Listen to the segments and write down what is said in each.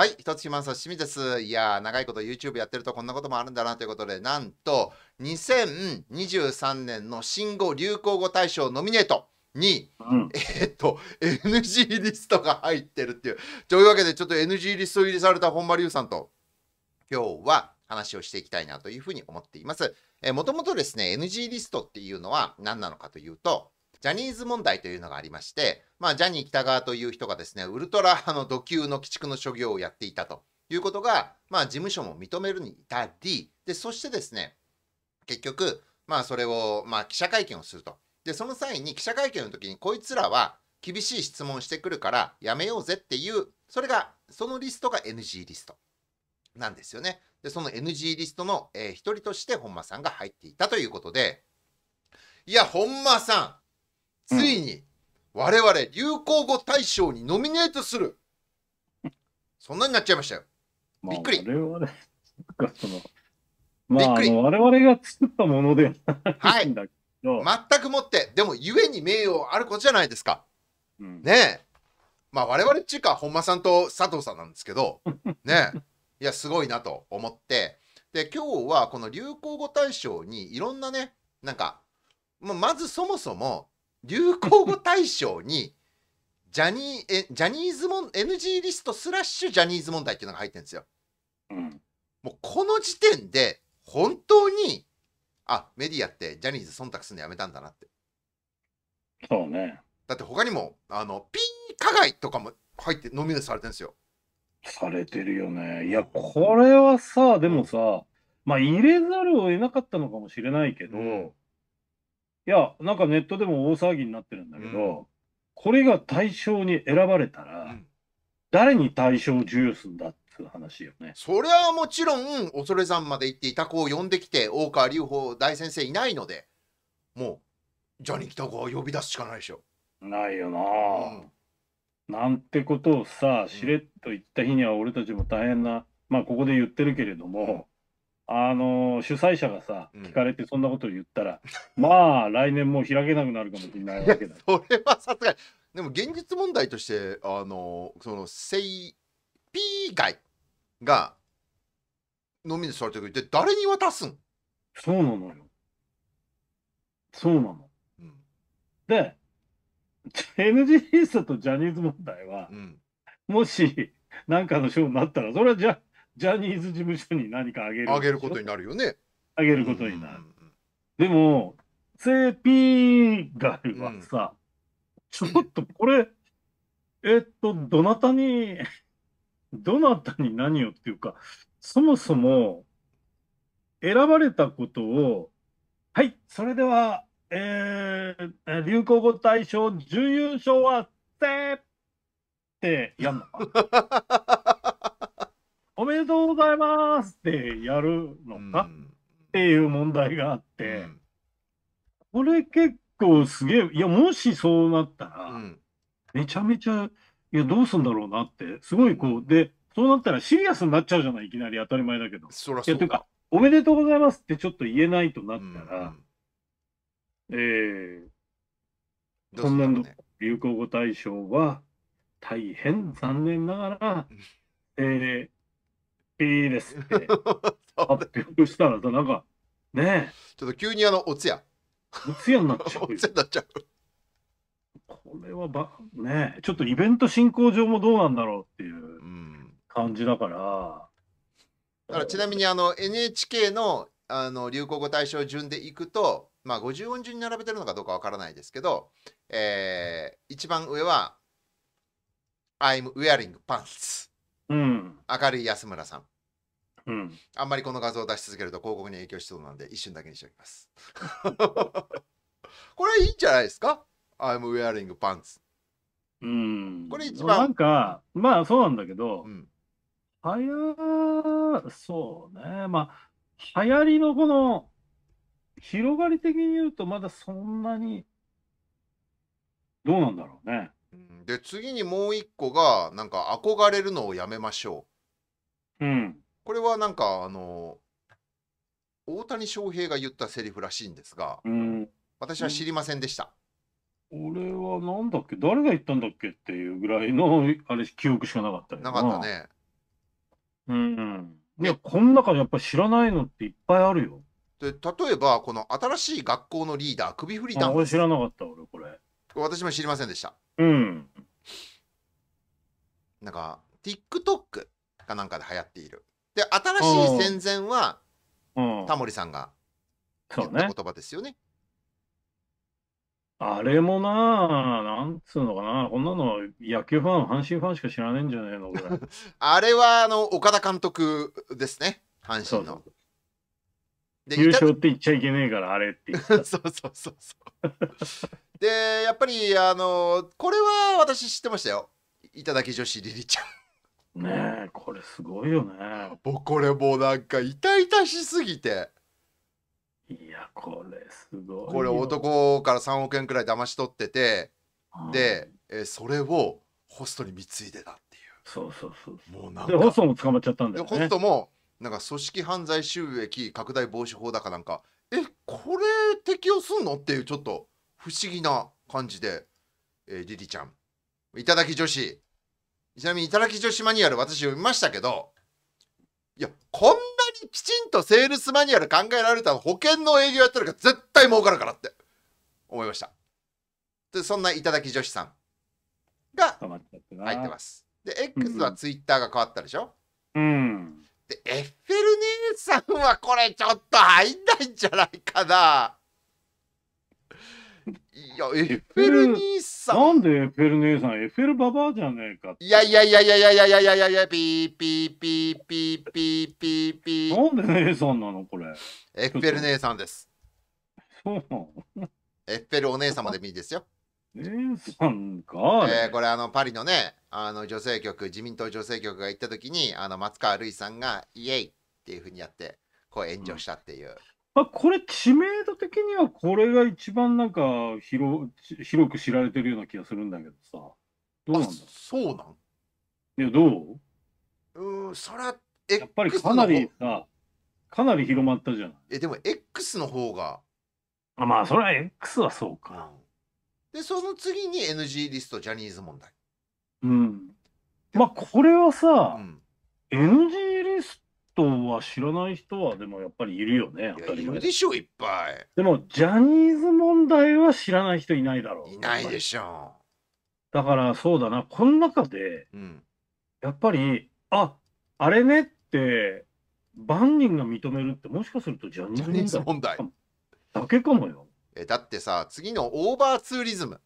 はい、一つ島さしみです。いや長いこと YouTube やってるとこんなこともあるんだなということで、なんと、2023年の新語・流行語大賞ノミネートに、うん、えー、っと、NG リストが入ってるっていう。というわけで、ちょっと NG リスト入りされた本間龍さんと、今日は話をしていきたいなというふうに思っています。えー、もともとですね、NG リストっていうのは何なのかというと、ジャニーズ問題というのがありまして、まあ、ジャニー北川という人がですね、ウルトラ の土級の鬼畜の所業をやっていたということが、まあ、事務所も認めるに至り、で、そしてですね、結局、まあ、それを、まあ、記者会見をすると。で、その際に記者会見の時に、こいつらは厳しい質問してくるからやめようぜっていう、それが、そのリストが NG リストなんですよね。で、その NG リストの一、えー、人として本間さんが入っていたということで、いや、本間さん、ついに我々流行語大賞にノミネートする、そんなになっちゃいましたよ。びっくり。まあ、我々その、まあ、びっくり我々が作ったものではい、全くもって、でも、ゆえに名誉あることじゃないですか。うん、ねえ。まあ、我々っちゅうか、本間さんと佐藤さんなんですけど、ねえ。いや、すごいなと思って、で、今日はこの流行語大賞にいろんなね、なんか、まあ、まずそもそも、流行語大賞にジャニーえジャニーズも NG リストスラッシュジャニーズ問題っていうのが入ってるんですよ。うん、もうこの時点で本当にあメディアってジャニーズ忖度するのやめたんだなって。そうね。だって他にもあのピン加害とかも入ってノミネートされてるんですよ。されてるよね。いやこれはさでもさ、まあ入れざるを得なかったのかもしれないけど。うんいや、なんかネットでも大騒ぎになってるんだけど、うんこれが対象に選ばれたら、うん誰に対象を授与するんだっていう話よね。それはもちろん、恐山まで行っていた子を呼んできて、大川隆法大先生いないので、もう、ジャニー喜多川は呼び出すしかないでしょ。ないよなうん、なんてことをさ、しれっと言った日には俺たちも大変な、まあここで言ってるけれども、あの主催者がさ、聞かれてそんなこと言ったら、うん、まあ、来年もう開けなくなるかもしれないわけだ。それはさすがに、でも現実問題として、あのその、せい、ピー街が、のみにされてるって誰に渡すんそうなのよ。そうなの。うん、で、NGS とジャニーズ問題は、うん、もし、なんかの賞になったら、それはじゃジャニーズ事務所に何かあげる。あげることになるよね。あげることになる。でも、セピーガルはさ、うん、ちょっとこれ、えっと、どなたに、どなたに何をっていうか、そもそも、選ばれたことを、はい、それでは、えー、流行語大賞準優勝は、せーってやんの めでとうございますってやるのか、っていう問題があって、これ結構すげえ、いや、もしそうなったら、めちゃめちゃ、いや、どうすんだろうなって、すごいこう、で、そうなったらシリアスになっちゃうじゃない、いきなり当たり前だけど。そらそうかいおめでとうございますってちょっと言えないとなったら、えー、そんな流行語大賞は、大変残念ながら、えん、ピーですって発表 したらさ、なんか、ねちょっと急にあの、おつや。おつやになっちゃう。おつやになっちゃう。これはば、ねちょっとイベント進行上もどうなんだろうっていう感じだから。だからちなみにあの NHK のあの流行語大賞順でいくと、まあ、50音順に並べてるのかどうかわからないですけど、えー、一番上は「I'm wearing pants」明るい安村さん。うん、あんまりこの画像を出し続けると広告に影響しそうなんで一瞬だけにしておきます。これいいんじゃないですか ?I'm wearing pants。うん。これ一番。なんか、まあそうなんだけど、うん、はや、そうね。まあ、流行りのこの、広がり的に言うとまだそんなに、どうなんだろうね。で、次にもう一個が、なんか憧れるのをやめましょう。うん、これはなんかあの大谷翔平が言ったセリフらしいんですが、うん、私は知りませんでした。俺はなんだっけ誰が言ったんだっけっていうぐらいのあれ記憶しかなかったなかったね。うん、うん。いやこの中でやっぱり知らないのっていっぱいあるよ。で例えばこの新しい学校のリーダー首振りダンス。俺知らなかった俺これ。私も知りませんでした。うん。なんか TikTok かなんかで流行っている。で、新しい戦前は、タモリさんが言った言葉ですよね。あれもなあ、なんつうのかな、こんなの野球ファン、阪神ファンしか知らねえんじゃねえの、あれは、あの、岡田監督ですね、阪神の。で優勝って言っちゃいけねえから、あれって言った。そうそうそうそう。で、やっぱり、あの、これは私知ってましたよ。いただき女子リリちゃん。ねえ、これすごいよね。僕これもうなんか痛々しすぎて。いや、これすごいこれ男から3億円くらい騙し取ってて、で、えそれをホストに貢いでたっていう。そうそうそう。もうなんで、ホストも捕まっちゃったんだよ、ね、ホストも、なんか組織犯罪収益拡大防止法だかなんか、え、これ適用すんのっていうちょっと不思議な感じで、えー、リリちゃん、いただき女子、ちなみに、頂き女子マニュアル、私読みましたけど、いや、こんなにきちんとセールスマニュアル考えられた保険の営業やってるから絶対儲かるからって思いました。で、そんな頂き女子さんが入ってます。で、X は Twitter が変わったでしょうん。で、エッフェル姉さんはこれちょっと入んないんじゃないかな。いや、エッフェル兄さん。なんでエッフェル姉さん、エッフェルババアじゃねえか。いやいやいやいやいやいやいやいやいやいや、ピーピーピーピーピーピーピー。なんで姉さんなのこれ。エッフェル姉さんです。そうなのエッフェルお姉様でもいいですよ。姉さんか。えー、これあのパリのね、あの女性局、自民党女性局が行った時に、あの松川るいさんがイエイっていうふうにやって、こう炎上したっていう。うんまあ、これ、知名度的にはこれが一番なんか広広く知られてるような気がするんだけどさ。どうなんだそうなんいや、どううん、それは、やっぱりかなりさ、かなり広まったじゃない。え、でも X の方が。あまあ、それは X はそうか。で、その次に NG リスト、ジャニーズ問題。うん。まあ、これはさ、うん、NG リストトは知らない人はでもやっぱりいるよね。りいるでしょ、いっぱい。でも、ジャニーズ問題は知らない人いないだろう。いないでしょう。だから、そうだな、この中で、やっぱり、ああれねって、万人が認めるって、もしかするとジャニーズ問題だけかもよ。えだってさ、次のオーバーツーリズム。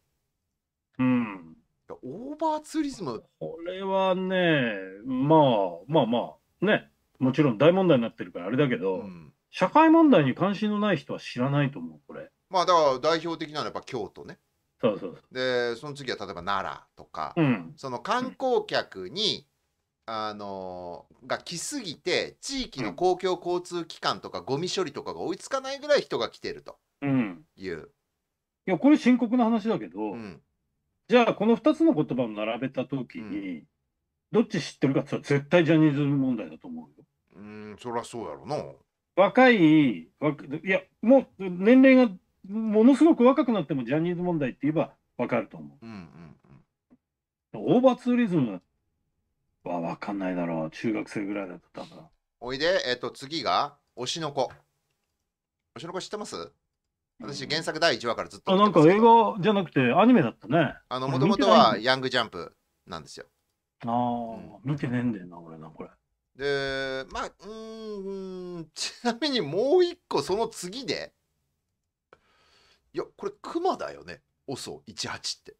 うん。オーバーツーリズムこれはね、まあまあまあ、ね。もちろん大問題になってるからあれだけど、うん、社会問題に関心のない人は知らないと思うこれまあだから代表的なのはやっぱ京都ねそうそうでその次は例えば奈良とか、うん、その観光客に、うん、あのー、が来すぎて地域の公共交通機関とかゴミ処理とかが追いつかないぐらい人が来てるという、いやこれ深刻な話だけど、じゃあこの2つの言葉を並べた時に、どっち知ってるかって言ったら絶対ジャニーズ問題だと思うよ、そりゃそうやろな。若い、いや、もう年齢がものすごく若くなってもジャニーズ問題って言えばわかると思う。うんうんうん、オーバーツーリズムはわかんないだろう。中学生ぐらいだったから。おいで、えっ、ー、と、次が、推しの子。推しの子知ってます私、原作第1話からずっとあ。なんか映画じゃなくてアニメだったね。あの、もともとはヤングジャンプなんですよ。ああ、うん、見てねえんだよな、俺な、これ。で、まあ、うん、ちなみにもう一個その次で、いや、これ熊だよね。OSO18 って。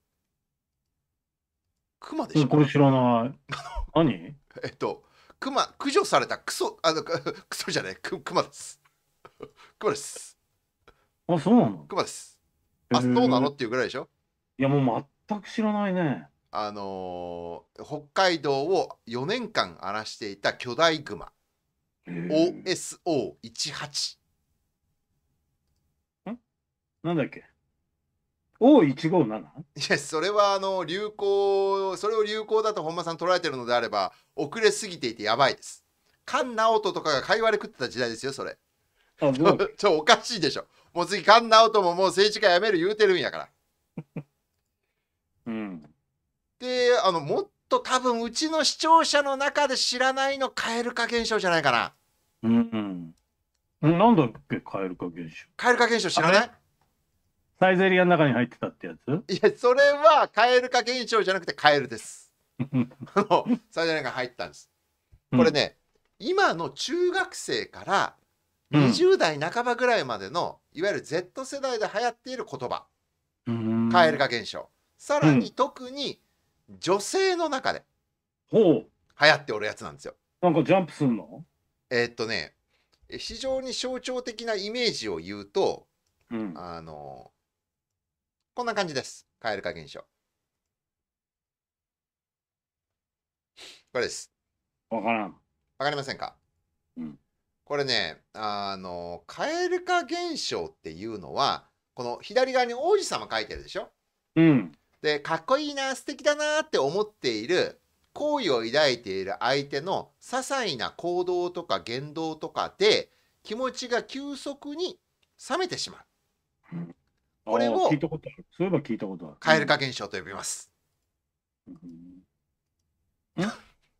熊でしょこれ知らない。何えっと、熊、駆除されたクソ、あの、クソじゃねえク熊です。熊です。あ、そうなの熊です。あ、そうなのっていうぐらいでしょいや、もう全く知らないね。あのー、北海道を4年間荒らしていた巨大グマ OSO18 なんだっけ O157? いやそれはあの流行それを流行だと本間さん捉えてるのであれば遅れすぎていてやばいです菅直人とかが会話でれ食ってた時代ですよそれあ おかしいでしょもう次菅直人ももう政治家辞める言うてるんやから うんであのもっと多分うちの視聴者の中で知らないの蛙化現象じゃないかな。うん、うん。なんだっけ蛙化現象。蛙化現象知らないサイゼリアの中に入ってたってやついやそれは蛙化現象じゃなくてカエルです。サイゼリアが入ったんです。これね、うん、今の中学生から20代半ばぐらいまでの、うん、いわゆる Z 世代で流行っている言葉、蛙化現象。さらに特に女性の中でほう流行っておるやつなんですよ。なんかジャンプすんのえーっとね非常に象徴的なイメージを言うと、うん。あのこんな感じです蛙化現象。これです。わからん。わかりませんか、うんこれねあの蛙化現象っていうのはこの左側に王子様書いてるでしょうん。でかっこいいな素敵だなって思っている好意を抱いている相手の些細な行動とか言動とかで気持ちが急速に冷めてしまう。これを聞いたことある。そういえば聞いたことある。蛙化現象と呼びます。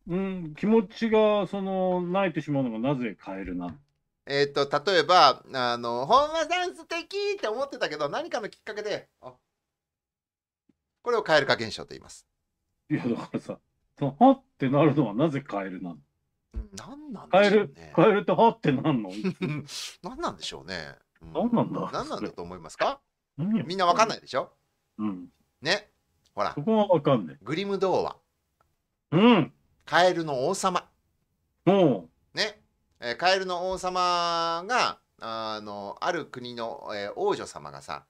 うん、気持ちがその泣いてしまうのがなぜ変えるな。えっ、ー、と例えばあの本間さん素敵って思ってたけど何かのきっかけであこれを蛙化現象と言います。いや、だからさ、はってなるのはなぜカエルなの何なんでしょうね。カエル、ってはってなんの何 なんでしょうね。何なんだ何なんだと思いますかみんなわかんないでしょうん。ね。ほら。そこはわかんグリム童話。うん。カエルの王様。うん。ね。えー、カエルの王様が、あの、ある国の、えー、王女様がさ、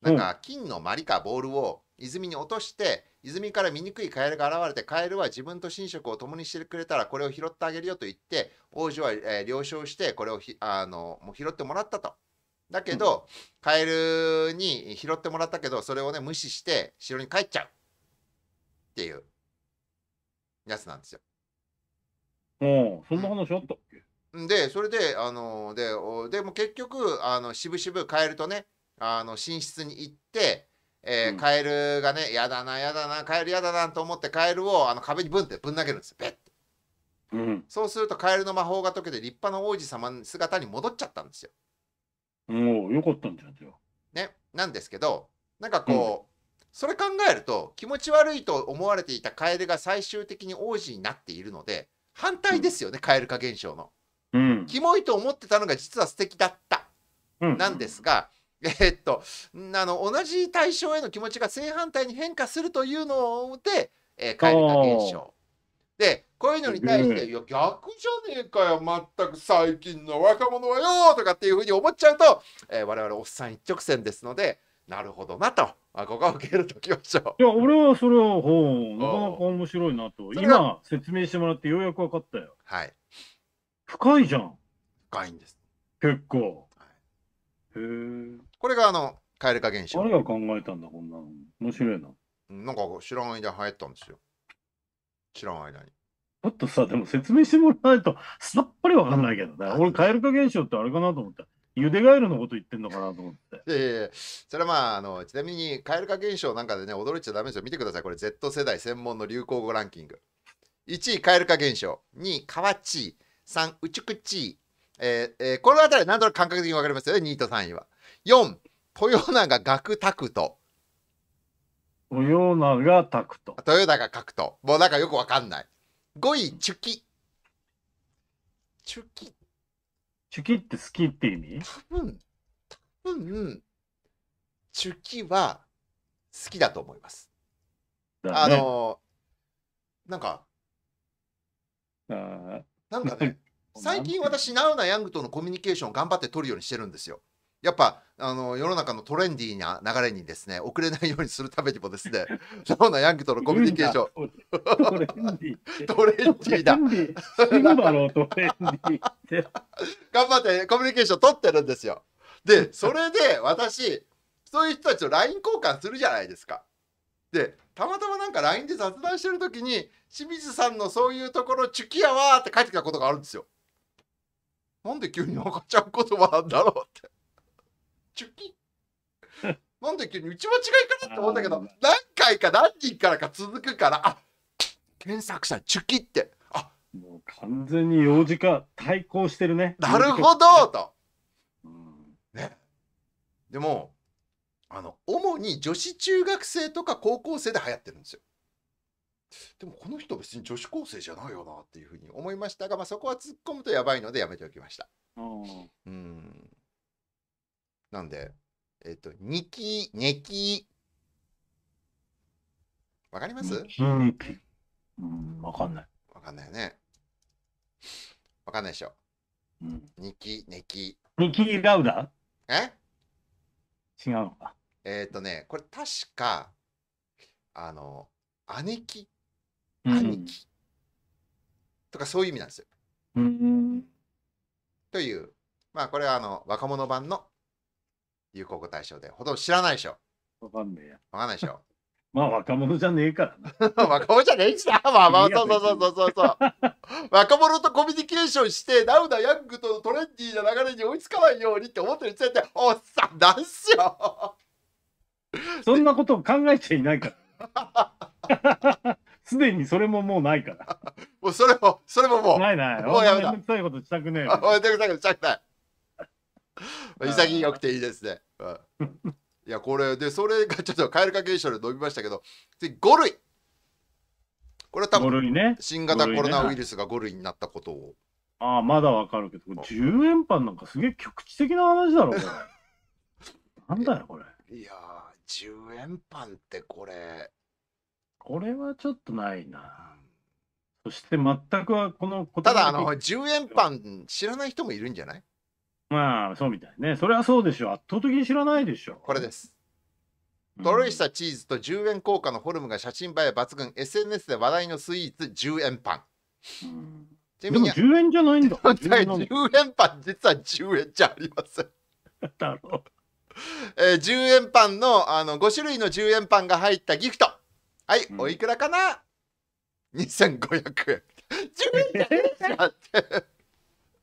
なんか金のマリかボールを泉に落として泉から醜いカエルが現れてカエルは自分と神職を共にしてくれたらこれを拾ってあげるよと言って王女は、えー、了承してこれをあのもう拾ってもらったと。だけど、カエルに拾ってもらったけどそれをね無視して城に帰っちゃうっていうやつなんですよ。うん、そんな話あったっけ、でそれであのででも結局あの渋々カエルとねあの寝室に行ってえー、うん、カエルがね、やだな、やだな、カエルやだなと思って、カエルをあの壁にブンってぶん投げるんですよ、ベッて。うん、そうするとカエルの魔法が解けて立派な王子様の姿に戻っちゃったんですよ。もうよかったんじゃよ。ね、なんですけど、なんかこう、うん、それ考えると気持ち悪いと思われていたカエルが最終的に王子になっているので、反対ですよね、うん、カエル化現象の。うん、キモいと思ってたのが実は素敵だった、うん、なんですが、えっとあの同じ対象への気持ちが正反対に変化するというので、えー、蛙化現象。でこういうのに対して「いや逆じゃねえかよ全く最近の若者はよ」とかっていうふうに思っちゃうと、えー、我々おっさん一直線ですのでなるほどなと。あここは受けるときましょう。いや、俺はそれは、ほう、なかなか面白いなと。今、説明してもらってようやく分かったよ。はい。深いじゃん。深いんです。結構。これがあの蛙化現象誰が考えたんだこんなの面白いななんか知らん間に流行ったんですよ知らん間にちょっとさでも説明してもらわないとさっぱりわかんないけどね、俺蛙化現象ってあれかなと思ったゆでガエルのこと言ってんのかなと思って。いやいやそれはまあ、あの、ちなみに、蛙化現象なんかでね、驚いちゃダメですよ。見てください。これ、Z 世代専門の流行語ランキング。1位、蛙化現象。2位、カワチー。3位、ウチュクチー。えーえー、このあたりはなんとなく感覚的にわかりますよね、2位と3位は。4、豊永学拓と。豊永タクと。豊永タクと。もうなんかよくわかんない。5位、チュキ。チュキ。チュキって好きって意味多分、多分、チュキは好きだと思います。ね、あの、なんか、あなんかね、最近私ナウなヤングとのコミュニケーション頑張って取るようにしてるんですよ。やっぱあの世の中のトレンディーな流れにですね遅れないようにするためにも ですねナウなヤングとのコミュニケーショントレンディトレンディーだ頑張ってコミュニケーション取ってるんですよでそれで私そういう人たちと LINE 交換するじゃないですかでたまたまなんか LINE で雑談してる時に清水さんのそういうところチュキやわって帰ってきたことがあるんですよ。なんで急に赤ちゃん言葉なんだろうって。チュキ なんで急にうち間違いかなって思ったけど、何回か何人からか続くから、あ検索者、チュキって。あもう完全に幼児化対抗してるね。なるほどと。ね。でも、あの、主に女子中学生とか高校生で流行ってるんですよ。でもこの人別に女子高生じゃないよなっていうふうに思いましたが、まあ、そこは突っ込むとやばいのでやめておきました。うん。なんで、えっ、ー、と、ニキ、ネキ。わかりますうん、わかんない。わかんないよね。わかんないでしょ。うん、ニキ、ネキ。ニキラウダえ違うのか。えっ、とね、これ確か、あの、姉貴兄貴とかそういう意味なんですよ。うん、という、まあこれはあの若者版の流行語大賞で、ほとんど知らないでしょ。わかんねえや。わかんないでしょ。まあ若者じゃねえからな。若者じゃねえしな。まあまあ、そうそうそうそうそう。若者とコミュニケーションして、ダウダヤングとトレンディーな流れに追いつかないようにって思ってる時点で、おっさんなんすよ。そんなことを考えちゃいないから。すでにそれももうないから。もうそれも、それももう。ないない。もうやめた。そういうことしたくねえよ。めんどくさいことしたくない。潔くていいですね。うん、いや、これ、で、それがちょっとカエル化現象で伸びましたけど、次、5類。これは多分、ね、新型コロナウイルスが5類になったことを。ああ、まだわかるけど、10円パンなんかすげえ局地的な話だろ、これ。なんだよ、これ。いやー、10円パンってこれ、これはちょっとないな。そして全くはこのただあの10円パン知らない人もいるんじゃないまあそうみたいね。それはそうでしょう。圧倒的に知らないでしょう。これです。とろりしたチーズと10円硬貨のフォルムが写真映え抜群、SNS で話題のスイーツ10円パン。うん、10円じゃないんだ。10円パン実は10円じゃありません。だろう。えー、10円パンのあの5種類の10円パンが入ったギフト。はい、うん、おいくらかな ?2500 円。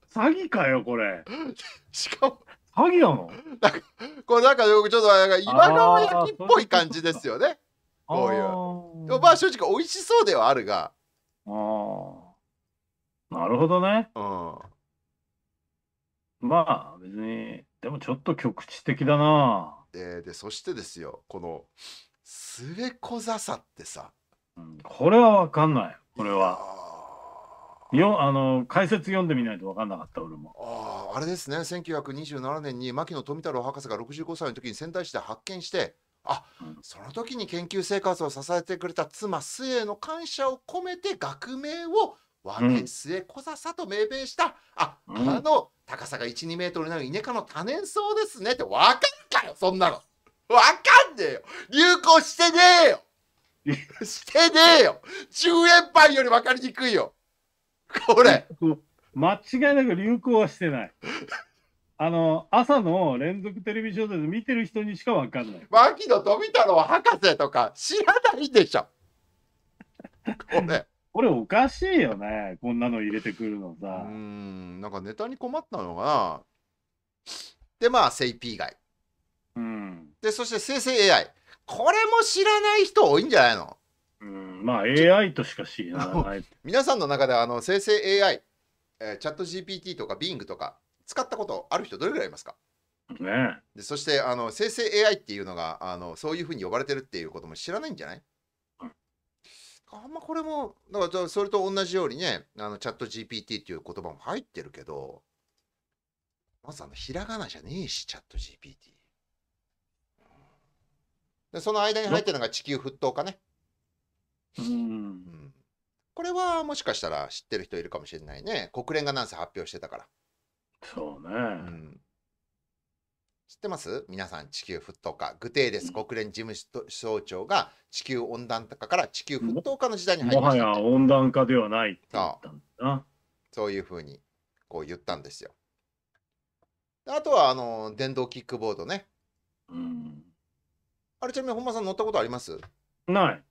詐欺かよ、これ。しかも。詐欺なのなんか、これなんか、ちょっと今川焼きっぽい感じですよね。こういう。でまあ正直美味しそうではあるが。ああ。なるほどね。うん。まあ別に、でもちょっと局地的だな。えー、で、そしてですよ、この、すべこざさってさ、うん、これはわかんないこれは。よあの解説読んでみないと分かんなかった俺もあああれですね1927年に牧野富太郎博士が65歳の時に仙台市で発見してあ、うん、その時に研究生活を支えてくれた妻末への感謝を込めて学名を和名末小笹と命名した、うん、あ、あの高さが1、2メートルになる稲科の多年草ですねって分かるかよそんなのわかんねえよ流行してねえよしてねえよ !10 円パンより分かりにくいよこれ間違いなく流行はしてない。あの、朝の連続テレビ小説見てる人にしか分かんない。牧野富太郎博士とか知らないでしょ。これ。これおかしいよね。こんなの入れてくるのさ。うん、なんかネタに困ったのかな。で、まあ、セイピー以外。うん、でそして生成 AI これも知らない人多いんじゃないのうんまあ AI としか知らない皆さんの中であの生成 AI、えー、チャット GPT とか Bing とか使ったことある人どれぐらいいますかねでそしてあの生成 AI っていうのがあのそういうふうに呼ばれてるっていうことも知らないんじゃないあんまこれもだからそれと同じようにねあのチャット GPT っていう言葉も入ってるけどまずあのひらがなじゃねえしチャット GPT で、その間に入ってるのが地球沸騰化ね。うん、これはもしかしたら知ってる人いるかもしれないね。国連がなんせ発表してたから。そうね。うん知ってます皆さん地球沸騰化グテーレス国連事務総長が地球温暖化から地球沸騰化の時代に入りました、もはや温暖化ではないって言ったんだなそういうふうにこう言ったんですよあとはあの電動キックボードね、うん、あれちなみに本間さん乗ったことありますない。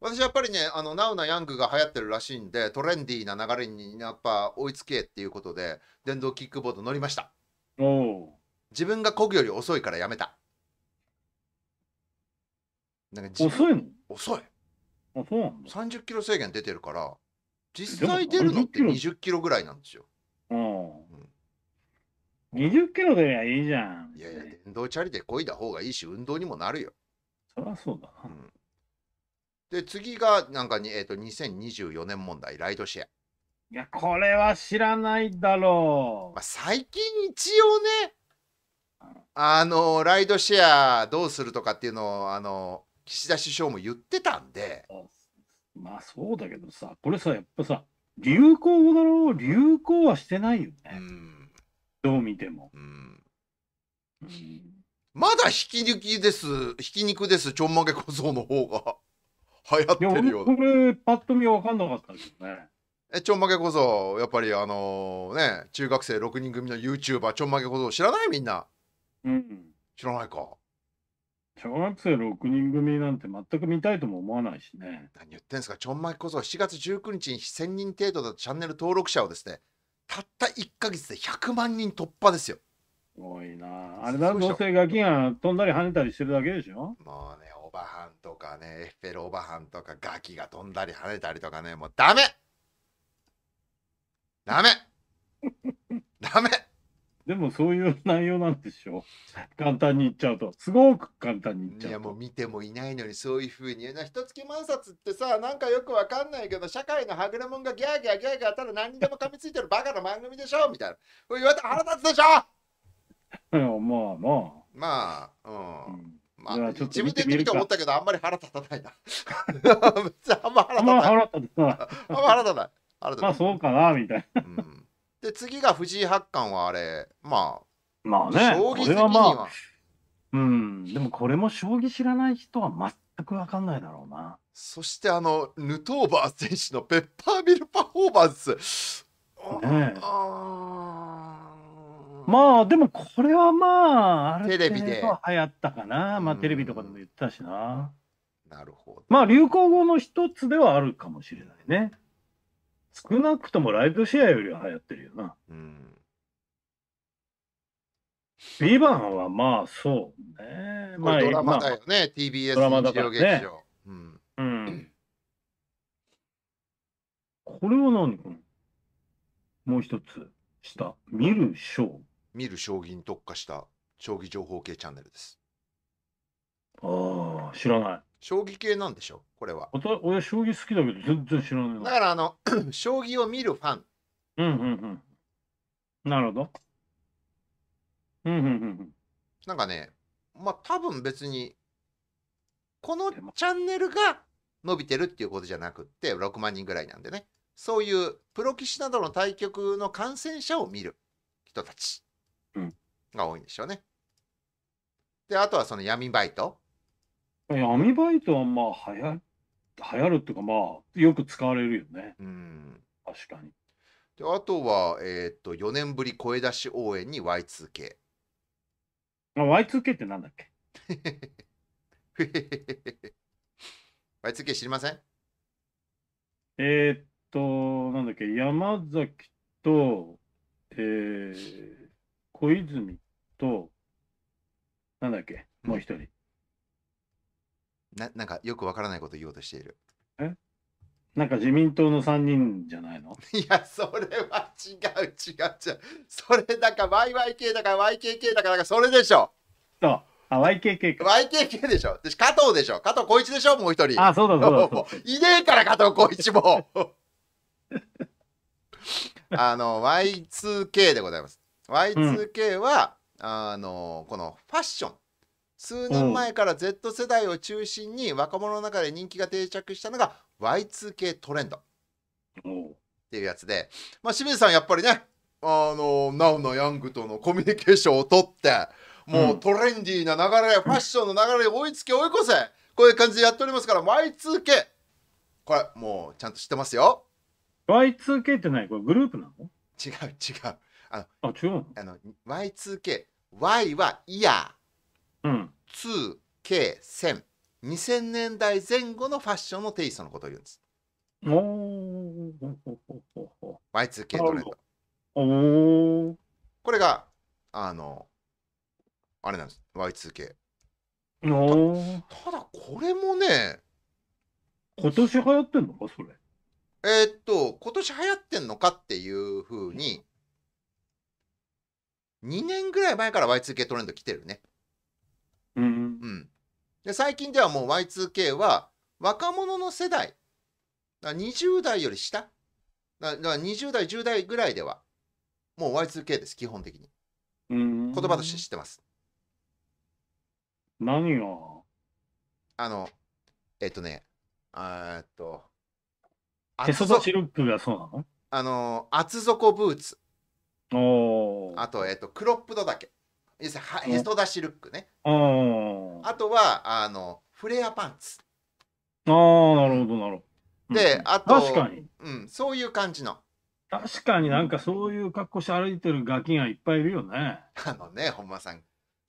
私やっぱりねあのナウなヤングが流行ってるらしいんでトレンディーな流れにやっぱ追いつけっていうことで電動キックボード乗りましたおお自分が漕ぐより遅いからやめたなんか遅いの遅いあ、そうな30キロ制限出てるから実際出るのって20キロぐらいなんですようん。20キロ出りゃいいじゃん。いやいや電動チャリで漕いだ方がいいし運動にもなるよそりゃそうだな。うん、で、次が、なんかに、えっ、ー、と、2024年問題、ライドシェア。いや、これは知らないだろう。まあ、最近一応ね、あの、ライドシェアどうするとかっていうのを、あの、岸田首相も言ってたんで。まあ、そうだけどさ、これさ、やっぱさ、流行語だろう、流行はしてないよね。うん、どう見ても。うんまだ引き抜きです、ひき肉です、ちょんまげ小僧の方が。流行ってるような。これ、パッと見分かんなかったですね。え、ちょんまげ小僧、やっぱりあのね、中学生6人組の YouTuber、ちょんまげ小僧、知らないみんな。うん。知らないか。小学生6人組なんて全く見たいとも思わないしね。何言ってんすか、ちょんまげ小僧、7月19日に1000人程度だとチャンネル登録者をですね、たった1か月で100万人突破ですよ。ごいなあれだ、どうせガキが飛んだり跳ねたりしてるだけでしょもうね、オバハンとかね、エッフェルオバハンとかガキが飛んだり跳ねたりとかね、もうダメダメ ダメでもそういう内容なんでしょう。簡単に言っちゃうと。すごく簡単に言っちゃういやもう見てもいないのにそういうふうに言うな。一月万冊ってさ、なんかよくわかんないけど、社会のはぐれもんがギャーギャーギャーギャーたら何にでも噛みついてるバカな番組でしょみたいな。言われたら腹立つでしょ まあまあ。まあ、うん。まあ、自分で見ると思ったけど、あんまり腹立たないな。別に あんま腹立たない。あんま腹立たない。あんま腹立たない。まあそうかな、みたいな。で、次が藤井八冠はあれ、まあ、まあね、将棋的にはうん、でもこれも将棋知らない人は全く分かんないだろうな。そしてあの、ヌトーバー選手のペッパーミルパフォーマンス。ねまあでもこれはまああテレビで流行ったかなまあテレビとかでも言ってたしな、なるほど。まあ流行語の一つではあるかもしれないね少なくともライドシェアよりは流行ってるよなうん。「ビバンはまあそうねこまあドラマだよね、TBS ド日曜劇場。うん、うんこれは何かもう一つ下見る賞見る将棋に特化した将棋情報系チャンネルです。ああ、知らない。将棋系なんでしょう、これは。俺、将棋好きだけど、全然知らない。だから、あの、将棋を見るファン。うんうんうん。なるほど。うんうんうん。うん。なんかね、まあ、多分別に、このチャンネルが伸びてるっていうことじゃなくて、6万人ぐらいなんでね。そういうプロ棋士などの対局の感染者を見る人たち。が多いんでしょうね。で、あとはその闇バイト。闇バイトはまあ流行、流行るっていうかまあ、よく使われるよね。うん。確かに。で、あとは、えー、っと、4年ぶり声出し応援に Y2K。あ、Y2K ってなんだっけ ?Y2K 知りませんえー、っと、なんだっけ、山崎と、えー、小泉と、なんだっけ、もう一人、うんな。なんかよくわからないこと言おうとしている。えなんか自民党の3人じゃないの いや、それは違う違う違う。それだか YYK だか YKK だかなんかそれでしょ。そうあ、YKK か。YKK でしょ。私、加藤でしょ。加藤浩一でしょ、もう一人。あ、そうだそうだそうだ。いねえから、加藤浩一も。あの、Y2K でございます。Y2K は、うん、あのこのファッション数年前から Z 世代を中心に若者の中で人気が定着したのが Y2K トレンドっていうやつで、まあ、清水さんやっぱりねあのナウのヤングとのコミュニケーションをとってもうトレンディーな流れ、うん、ファッションの流れに追いつけ追い越せこういう感じでやっておりますから Y2K これもうちゃんと知ってますよ Y2K って何これグループなの違う違うあの、あ、の Y2K、Y はイヤー、うん、2K、1000、2000年代前後のファッションのテイストのことを言うんです。おお Y2K トレンド。おこれが、あの、あれなんです、Y2K。おたただ、これもね、今年流行ってんのか、それ。えー、っと、今年流行ってんのかっていうふうに2年ぐらい前から Y2K トレンド来てるね。うん、うん、で最近ではもう Y2K は若者の世代だ20代より下だから20代10代ぐらいではもう Y2K です基本的に、うん、言葉として知ってます何があのえっとねえっと手袖シルクがそうなのあの厚底ブーツあと,、えーと、クロップドだけ要するに出しルックねあとはあのフレアパンツああなるほどなるほどであと確かに、うん、そういう感じの確かになんかそういう格好して歩いてるガキがいっぱいいるよねあのね本間さん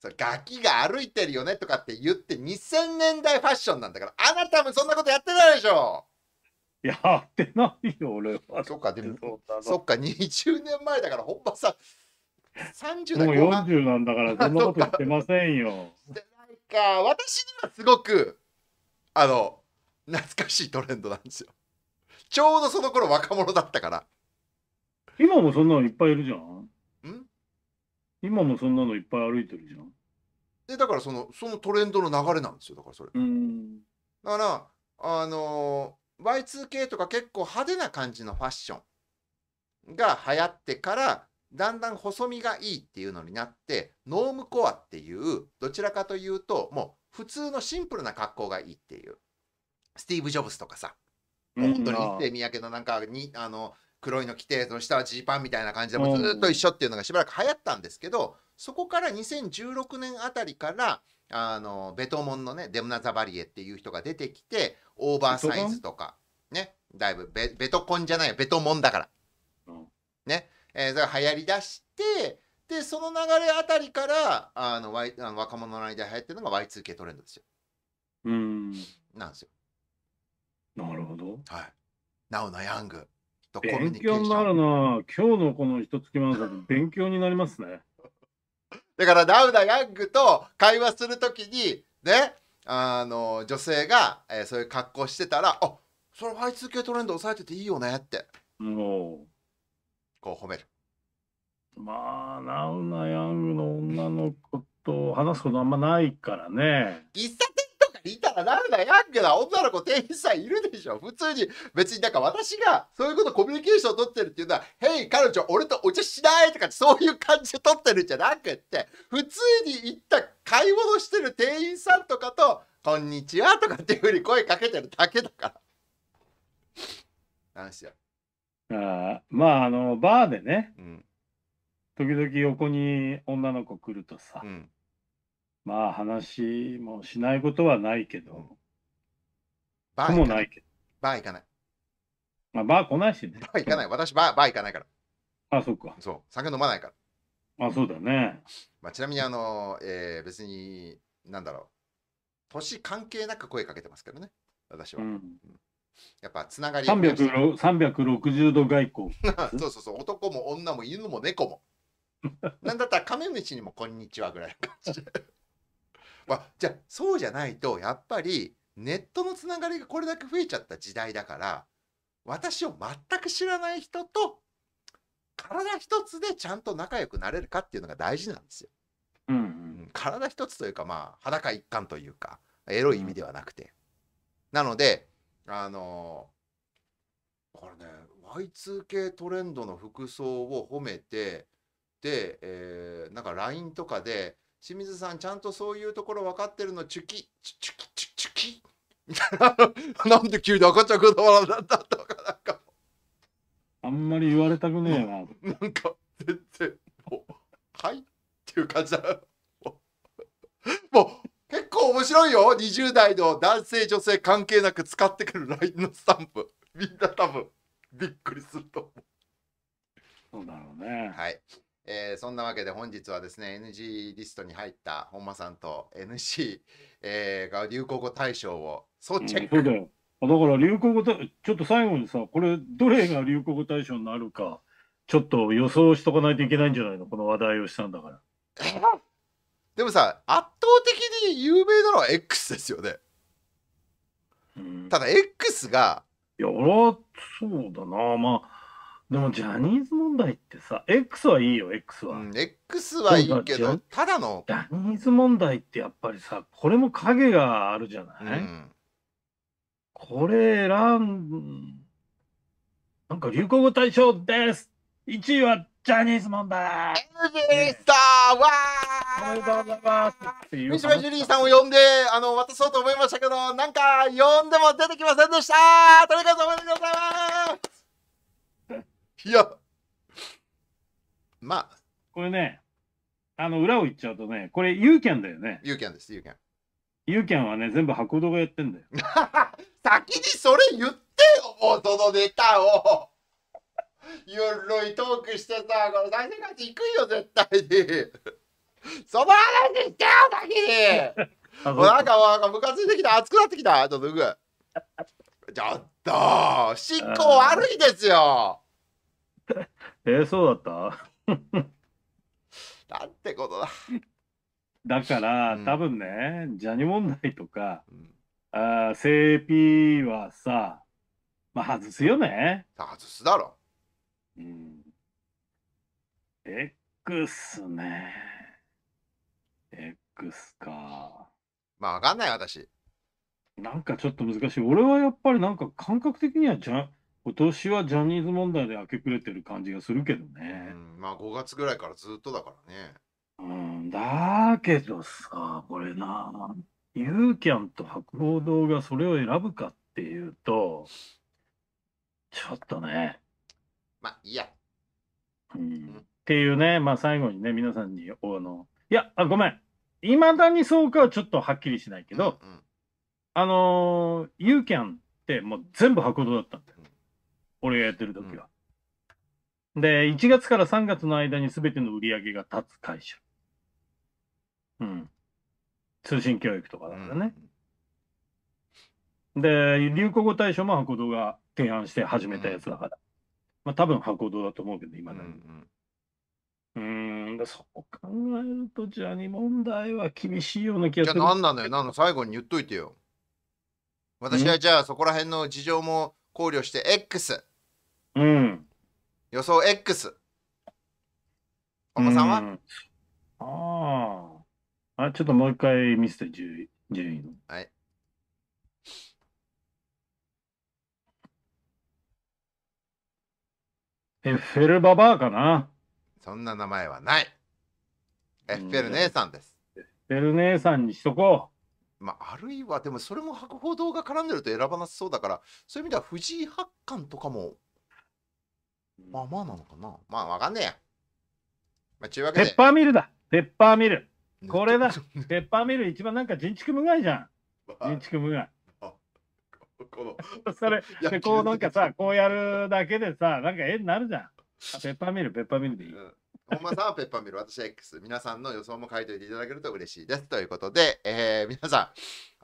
それガキが歩いてるよねとかって言って2000年代ファッションなんだからあなたもそんなことやってないでしょやってないよ俺はそっかでもそっか20年前だから本場さ30代もう40なんだからそんなこと言ってませんよしてないか私にはすごくあの懐かしいトレンドなんですよちょうどその頃若者だったから今もそんなのいっぱいいるじゃんん今もそんなのいっぱい歩いてるじゃんでだからそのそのトレンドの流れなんですよだからそれだからあの Y2K とか結構派手な感じのファッションが流行ってからだんだん細身がいいっていうのになってノームコアっていうどちらかというともう普通のシンプルな格好がいいっていうスティーブ・ジョブズとかさ本当にって、三宅のなんかにあの黒いの着てその下はジーパンみたいな感じでもずっと一緒っていうのがしばらく流行ったんですけどそこから2016年あたりからあのベトモンのねデムナザバリエっていう人が出てきてオーバーサイズとか、ね、だいぶベベトコンじゃないベトモンだから。ね、えー、それ流行りだして、で、その流れあたりから、あの、y、あの若者の間流行ってるのが Y2K トレンドですよ。うん。なんですよ。なるほど。はい。なおなヤングとコミュニケーション。勉強になるな今日のこの一月マン勉強になりますね。だから、ナウナヤングと会話するときに、ね、あの女性が、えー、そういう格好してたら「あそれ Y2K トレンド抑えてていいよね」ってうこう褒めるまあナウナヤングの女の子と話すことあんまないからね喫茶店らなんだやんけな女の子店員さんいるでしょ普通に別になんか私がそういうことコミュニケーションを取ってるっていうのは「へい彼女俺とお茶しない」とかそういう感じで取ってるんじゃなくって普通に行った買い物してる店員さんとかと「こんにちは」とかっていうふうに声かけてるだけだから。なんすよ。あまああのバーでね、うん、時々横に女の子来るとさ、うんまあ話もしないことはないけど、バーもないけど、バー行かない。まあバー来ないしね。バー行かない。私、バー、バー行かないから。あ、そっか。そう。酒飲まないから。あ、そうだね。まあ、ちなみに、あの、えー別に、なんだろう。年関係なく声かけてますけどね。私は。うん。やっぱ、つながり三百360度外交。そうそうそう、男も女も犬も猫も。なんだったらカメムシにもこんにちはぐらいの感じまじゃあそうじゃないとやっぱりネットのつながりがこれだけ増えちゃった時代だから私を全く知らない人と体一つでちゃんと仲良くなれるかっていうのが大事なんですよ。うん、うん、体一つというかまあ裸一貫というかエロい意味ではなくて。うん、なのであのー、これね Y2K トレンドの服装を褒めてで、えー、なんか LINE とかで清水さん、ちゃんとそういうところ分かってるの、チュキ、チュチュキ、チュチュキ。なんで急に赤ちゃんこだわらなんだとか、なんか。あんまり言われたくねえな。なんか、全然、もう、はいっていう感じだ。もう、結構面白いよ。20代の男性、女性関係なく使ってくる LINE のスタンプ。みんな多分、びっくりすると思う。そうだろうね。はい。えー、そんなわけで本日はですね NG リストに入った本間さんと NC、えー、が流行語大賞をそうチェック、うん、だから流行語ちょっと最後にさこれどれが流行語大賞になるかちょっと予想しとかないといけないんじゃないのこの話題をしたんだから でもさ圧倒的に有名なのは X ですよね、うん、ただ X がいや俺はそうだなまあでもジャニーズ問題ってさ X はいいよ X は、うん、X はいいけどただのジャニーズ問題ってやっぱりさこれも影があるじゃない、うん、これ選んなんか流行語大賞です1位はジャニーズ問題エルビスターわーおめでとうございます三島ジュリーさんを呼んであの渡そうと思いましたけどなんか呼んでも出てきませんでしたとにかくおめでとうございますいや、まあ、これね、あの裏を言っちゃうとね、これ、ユーキャンだよね。ユーキャンです、ユーキャン。ユーキャンはね、全部白道がやってんだよ。先にそれ言ってよ、そのネタを。ゆるいトークしてさ、この大生活行くよ、絶対に。その話してよ、先に。も うなんか、なんかムカついてきた、熱くなってきた、ちょっと、ちょっと、執行悪いですよ。えー、そうだった なんてことだ。だから、うん、多分ね、ジャニ問題とか、うん、あ性 AP はさ、まあ外すよね。外すだろ。うん。X ね。X か。まあわかんない私。なんかちょっと難しい。俺はやっぱりなんか感覚的にはジャ今年はジャニーズ問題で明け暮れてる感じがするけどうね。ん、まあ5月ぐらいからずっとだからね。うん、だけどさ、これな、ユーキャンと博報堂がそれを選ぶかっていうと、ちょっとね、まあ、いいや。うん、っていうね、まあ最後にね、皆さんに、あの、いや、あ、ごめん。いまだにそうかはちょっとはっきりしないけど、うんうんあのーユーキャンってもう全部博報堂だった俺がやってる時は。うん、で、1月から3月の間に全ての売り上げが立つ会社。うん。通信教育とかだからね。うん、で、流行語大賞も箱戸が提案して始めたやつだから。うん、まあ多分箱戸だと思うけど、今だに。うん、うんそこ考えると、じゃあ、問題は厳しいような気がする。じゃあ何なのよ、なの最後に言っといてよ。私はじゃあそこら辺の事情も考慮して X。うん。予想 X。お子さんは、うん、ああ。あ、ちょっともう一回見せて、1位、1位の。はい。エッフェルババアかなそんな名前はない。エッフェル姉さんです。エッフェル姉さんにしとこう。まあ、あるいは、でもそれも白報堂が絡んでると選ばなさそうだから、そういう意味では藤井八冠とかもまあまあなのかなまあわかんねえや。まあ、ちゅうわけペッパーミルだペッパーミルこれだ ペッパーミル一番なんか人畜無害じゃん人畜無害このそれでこうなんかさこうやるだけでさなんか絵になるじゃんペッパーミルペッパーミルでいい、うん本間さんはペッパーミル、私は X。皆さんの予想も書いておいていただけると嬉しいです。ということで、えー、皆さん、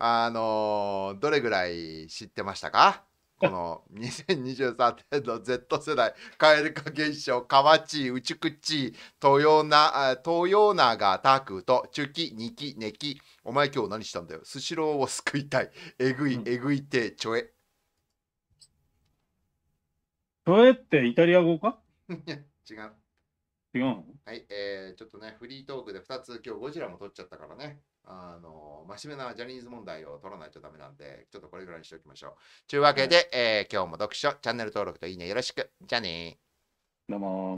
あのー、どれぐらい知ってましたかこの2023年の Z 世代ル化現象かーウチクチートヨなトヨながタクとチュキニキネキお前今日何したんだよスシローを救いたいえぐいえぐいてちょえちょえってイタリア語か 違う違うはいえー、ちょっとねフリートークで2つ今日ゴジラも撮っちゃったからねあの、真面目なジャニーズ問題を取らないとダメなんで、ちょっとこれぐらいにしておきましょう。というわけで、えー今日も読書、チャンネル登録といいねよろしく。じゃあねー。どうも。